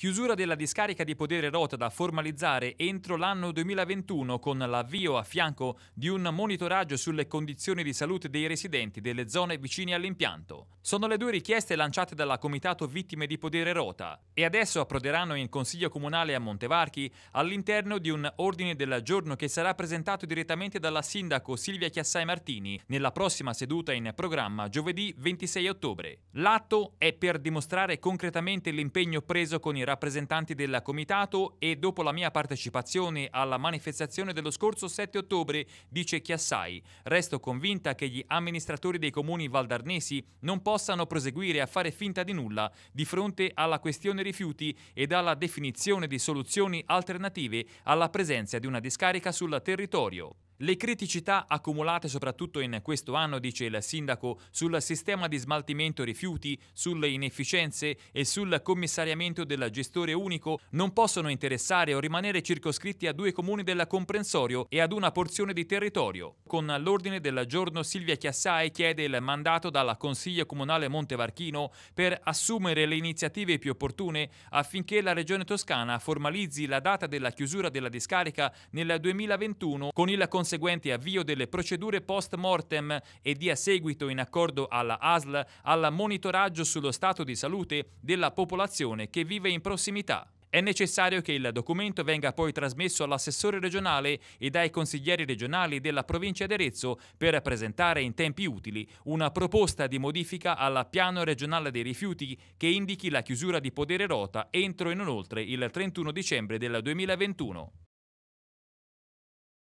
Chiusura della discarica di Podere Rota da formalizzare entro l'anno 2021 con l'avvio a fianco di un monitoraggio sulle condizioni di salute dei residenti delle zone vicine all'impianto. Sono le due richieste lanciate dalla Comitato Vittime di Podere Rota e adesso approderanno in Consiglio Comunale a Montevarchi all'interno di un ordine del giorno che sarà presentato direttamente dalla Sindaco Silvia Chiassai Martini nella prossima seduta in programma giovedì 26 ottobre. L'atto è per dimostrare concretamente l'impegno preso con i rappresentanti del comitato e dopo la mia partecipazione alla manifestazione dello scorso 7 ottobre, dice Chiassai. Resto convinta che gli amministratori dei comuni valdarnesi non possano proseguire a fare finta di nulla di fronte alla questione rifiuti ed alla definizione di soluzioni alternative alla presenza di una discarica sul territorio. Le criticità accumulate soprattutto in questo anno, dice il sindaco, sul sistema di smaltimento rifiuti, sulle inefficienze e sul commissariamento del gestore unico non possono interessare o rimanere circoscritti a due comuni del comprensorio e ad una porzione di territorio. Con l'ordine del giorno Silvia Chiassai chiede il mandato dalla Consiglio Comunale Montevarchino per assumere le iniziative più opportune affinché la Regione Toscana formalizzi la data della chiusura della discarica nel 2021 con il Consiglio conseguente avvio delle procedure post mortem e dia seguito in accordo alla ASL al monitoraggio sullo stato di salute della popolazione che vive in prossimità. È necessario che il documento venga poi trasmesso all'assessore regionale e dai consiglieri regionali della provincia di Arezzo per presentare in tempi utili una proposta di modifica al piano regionale dei rifiuti che indichi la chiusura di Podere Rota entro e non oltre il 31 dicembre del 2021.